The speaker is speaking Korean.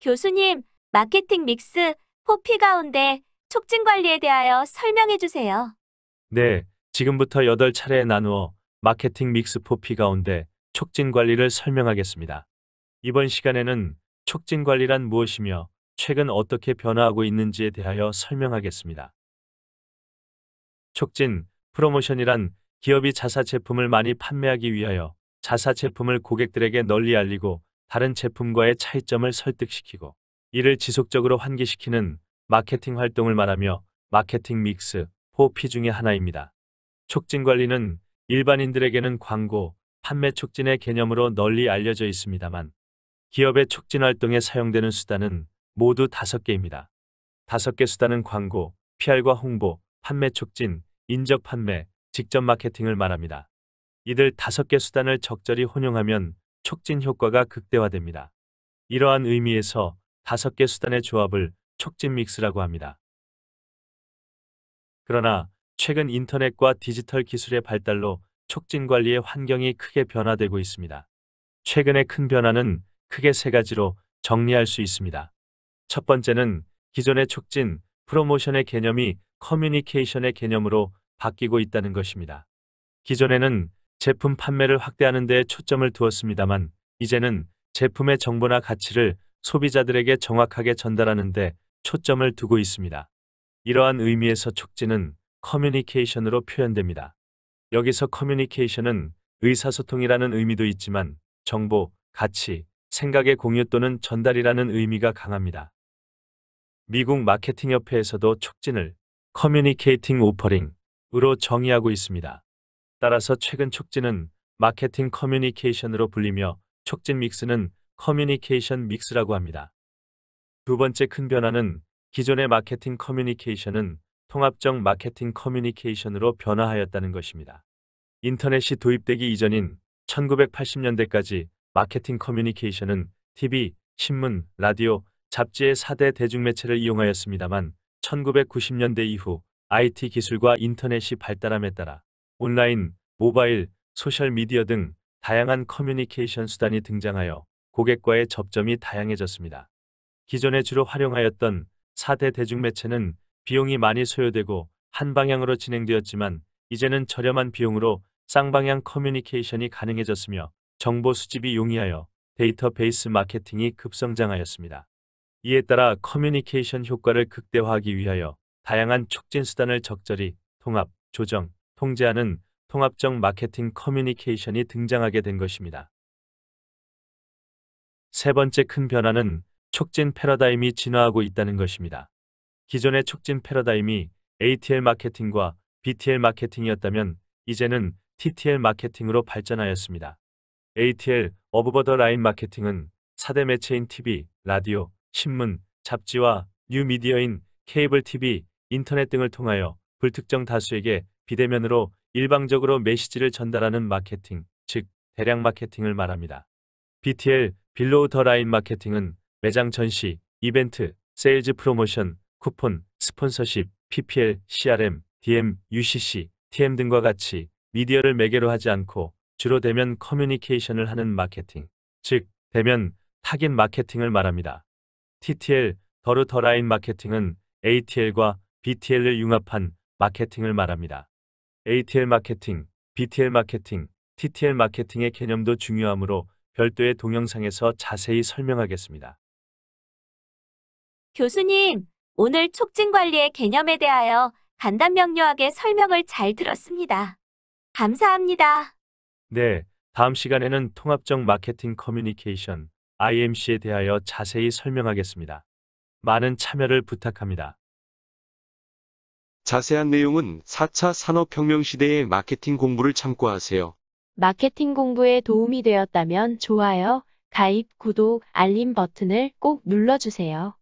교수님, 마케팅 믹스 4P 가운데 촉진 관리에 대하여 설명해 주세요. 네, 지금부터 8차례에 나누어 마케팅 믹스 4P 가운데 촉진 관리를 설명하겠습니다. 이번 시간에는 촉진 관리란 무엇이며 최근 어떻게 변화하고 있는지에 대하여 설명하겠습니다. 촉진, 프로모션이란 기업이 자사 제품을 많이 판매하기 위하여 자사 제품을 고객들에게 널리 알리고 다른 제품과의 차이점을 설득시키고 이를 지속적으로 환기시키는 마케팅 활동을 말하며 마케팅 믹스 4피 중의 하나입니다. 촉진 관리는 일반인들에게는 광고, 판매 촉진의 개념으로 널리 알려져 있습니다만 기업의 촉진 활동에 사용되는 수단은 모두 다섯 개입니다 다섯 개 수단은 광고, PR과 홍보, 판매 촉진, 인적 판매, 직접 마케팅을 말합니다. 이들 다섯 개 수단을 적절히 혼용하면 촉진 효과가 극대화됩니다. 이러한 의미에서 다섯 개 수단의 조합을 촉진 믹스라고 합니다. 그러나 최근 인터넷과 디지털 기술의 발달로 촉진 관리의 환경이 크게 변화되고 있습니다. 최근의 큰 변화는 크게 세 가지로 정리할 수 있습니다. 첫 번째는 기존의 촉진, 프로모션의 개념이 커뮤니케이션의 개념으로 바뀌고 있다는 것입니다. 기존에는 제품 판매를 확대하는 데 초점을 두었습니다만 이제는 제품의 정보나 가치를 소비자들에게 정확하게 전달하는 데 초점을 두고 있습니다. 이러한 의미에서 촉진은 커뮤니케이션으로 표현됩니다. 여기서 커뮤니케이션은 의사소통이라는 의미도 있지만 정보, 가치, 생각의 공유 또는 전달이라는 의미가 강합니다. 미국 마케팅협회에서도 촉진을 커뮤니케이팅 오퍼링으로 정의하고 있습니다. 따라서 최근 촉진은 마케팅 커뮤니케이션으로 불리며 촉진 믹스는 커뮤니케이션 믹스라고 합니다. 두 번째 큰 변화는 기존의 마케팅 커뮤니케이션은 통합적 마케팅 커뮤니케이션으로 변화하였다는 것입니다. 인터넷이 도입되기 이전인 1980년대까지 마케팅 커뮤니케이션은 TV, 신문, 라디오, 잡지의 4대 대중매체를 이용하였습니다만 1990년대 이후 IT 기술과 인터넷이 발달함에 따라 온라인, 모바일, 소셜미디어 등 다양한 커뮤니케이션 수단이 등장하여 고객과의 접점이 다양해졌습니다. 기존에 주로 활용하였던 4대 대중매체는 비용이 많이 소요되고 한 방향으로 진행되었지만 이제는 저렴한 비용으로 쌍방향 커뮤니케이션이 가능해졌으며 정보 수집이 용이하여 데이터베이스 마케팅이 급성장하였습니다. 이에 따라 커뮤니케이션 효과를 극대화하기 위하여 다양한 촉진 수단을 적절히 통합, 조정, 통제하는 통합적 마케팅 커뮤니케이션이 등장하게 된 것입니다. 세 번째 큰 변화는 촉진 패러다임이 진화하고 있다는 것입니다. 기존의 촉진 패러다임이 ATL 마케팅과 BTL 마케팅이었다면 이제는 TTL 마케팅으로 발전하였습니다. ATL, 어브버더 라인 마케팅은 4대 매체인 TV, 라디오, 신문, 잡지와 뉴미디어인 케이블 TV, 인터넷 등을 통하여 불특정 다수에게 비대면으로 일방적으로 메시지를 전달하는 마케팅, 즉 대량 마케팅을 말합니다. BTL, 빌로우 더 라인 마케팅은 매장 전시, 이벤트, 세일즈 프로모션, 쿠폰, 스폰서십, PPL, CRM, DM, UCC, TM 등과 같이 미디어를 매개로 하지 않고 주로 대면 커뮤니케이션을 하는 마케팅, 즉 대면 타깃 마케팅을 말합니다. TTL, 더루 더라인 마케팅은 ATL과 BTL을 융합한 마케팅을 말합니다. ATL 마케팅, BTL 마케팅, TTL 마케팅의 개념도 중요하므로 별도의 동영상에서 자세히 설명하겠습니다. 교수님, 오늘 촉진 관리의 개념에 대하여 간단 명료하게 설명을 잘 들었습니다. 감사합니다. 네, 다음 시간에는 통합적 마케팅 커뮤니케이션, IMC에 대하여 자세히 설명하겠습니다. 많은 참여를 부탁합니다. 자세한 내용은 4차 산업혁명 시대의 마케팅 공부를 참고하세요. 마케팅 공부에 도움이 되었다면 좋아요, 가입, 구독, 알림 버튼을 꼭 눌러주세요.